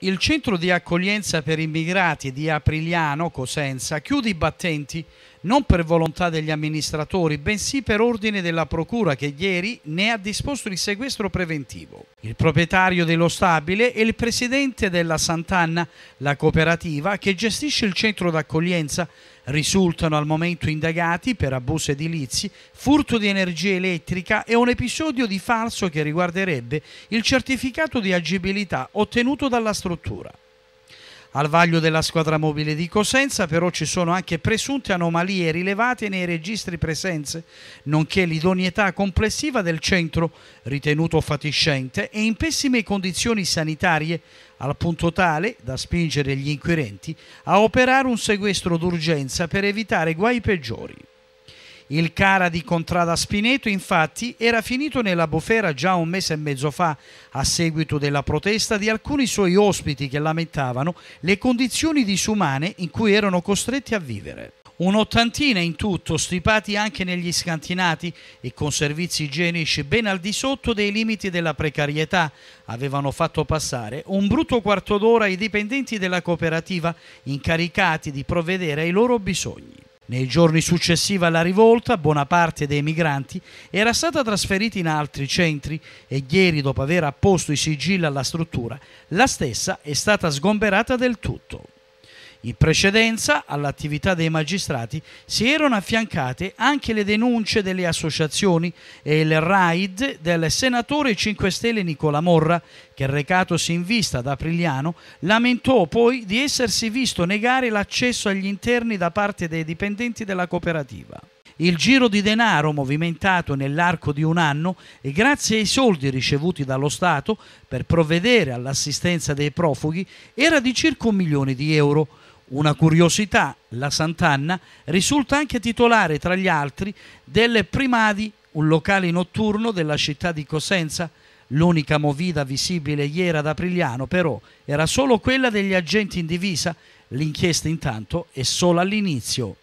Il centro di accoglienza per immigrati di Aprigliano, Cosenza, chiude i battenti non per volontà degli amministratori, bensì per ordine della Procura che ieri ne ha disposto il sequestro preventivo. Il proprietario dello stabile e il presidente della Sant'Anna, la cooperativa che gestisce il centro d'accoglienza, risultano al momento indagati per abuso edilizi, furto di energia elettrica e un episodio di falso che riguarderebbe il certificato di agibilità ottenuto dalla struttura al vaglio della squadra mobile di Cosenza, però ci sono anche presunte anomalie rilevate nei registri presenze, nonché l'idoneità complessiva del centro ritenuto fatiscente e in pessime condizioni sanitarie al punto tale da spingere gli inquirenti a operare un sequestro d'urgenza per evitare guai peggiori. Il Cara di Contrada Spineto infatti era finito nella bufera già un mese e mezzo fa a seguito della protesta di alcuni suoi ospiti che lamentavano le condizioni disumane in cui erano costretti a vivere. Un'ottantina in tutto, stipati anche negli scantinati e con servizi igienici ben al di sotto dei limiti della precarietà, avevano fatto passare un brutto quarto d'ora ai dipendenti della cooperativa incaricati di provvedere ai loro bisogni. Nei giorni successivi alla rivolta, buona parte dei migranti era stata trasferita in altri centri e ieri, dopo aver apposto i sigilli alla struttura, la stessa è stata sgomberata del tutto. In precedenza all'attività dei magistrati si erano affiancate anche le denunce delle associazioni e il raid del senatore 5 Stelle Nicola Morra, che recatosi in vista da Aprigliano lamentò poi di essersi visto negare l'accesso agli interni da parte dei dipendenti della cooperativa. Il giro di denaro movimentato nell'arco di un anno e grazie ai soldi ricevuti dallo Stato per provvedere all'assistenza dei profughi era di circa un milione di euro una curiosità, la Sant'Anna risulta anche titolare, tra gli altri, delle Primadi, un locale notturno della città di Cosenza. L'unica movida visibile ieri ad Aprigliano, però, era solo quella degli agenti in divisa. L'inchiesta, intanto, è solo all'inizio.